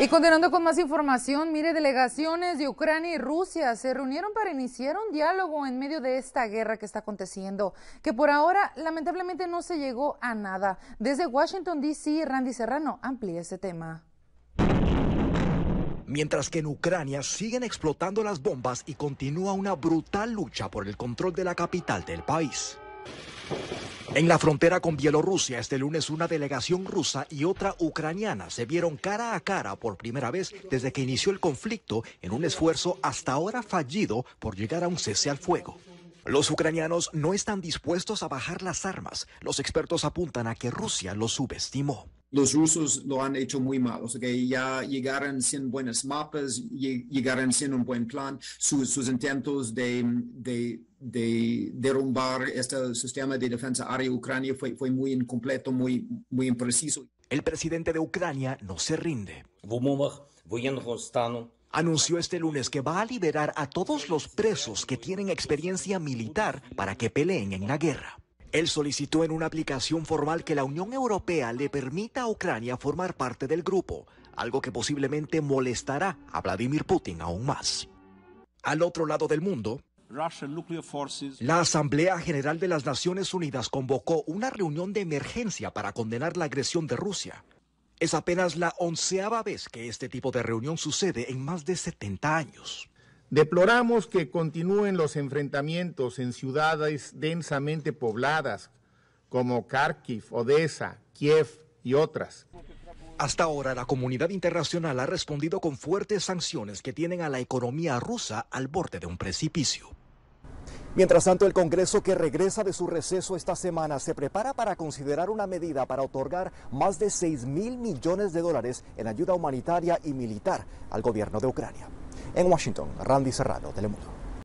Y continuando con más información, mire, delegaciones de Ucrania y Rusia se reunieron para iniciar un diálogo en medio de esta guerra que está aconteciendo, que por ahora lamentablemente no se llegó a nada. Desde Washington, D.C., Randy Serrano amplía este tema. Mientras que en Ucrania siguen explotando las bombas y continúa una brutal lucha por el control de la capital del país. En la frontera con Bielorrusia, este lunes una delegación rusa y otra ucraniana se vieron cara a cara por primera vez desde que inició el conflicto en un esfuerzo hasta ahora fallido por llegar a un cese al fuego. Los ucranianos no están dispuestos a bajar las armas. Los expertos apuntan a que Rusia los subestimó. Los rusos lo han hecho muy mal, que ya llegaron sin buenos mapas, llegaron sin un buen plan. Sus, intentos de de derrumbar este sistema de defensa aérea ucrania fue, fue muy incompleto, muy, muy impreciso. El presidente de Ucrania no se rinde. Anunció este lunes que va a liberar a todos los presos que tienen experiencia militar para que peleen en la guerra. Él solicitó en una aplicación formal que la Unión Europea le permita a Ucrania formar parte del grupo, algo que posiblemente molestará a Vladimir Putin aún más. Al otro lado del mundo, la Asamblea General de las Naciones Unidas convocó una reunión de emergencia para condenar la agresión de Rusia. Es apenas la onceava vez que este tipo de reunión sucede en más de 70 años. Deploramos que continúen los enfrentamientos en ciudades densamente pobladas como Kharkiv, Odessa, Kiev y otras. Hasta ahora la comunidad internacional ha respondido con fuertes sanciones que tienen a la economía rusa al borde de un precipicio. Mientras tanto, el Congreso que regresa de su receso esta semana se prepara para considerar una medida para otorgar más de 6 mil millones de dólares en ayuda humanitaria y militar al gobierno de Ucrania. En Washington, Randy Serrano, Telemundo.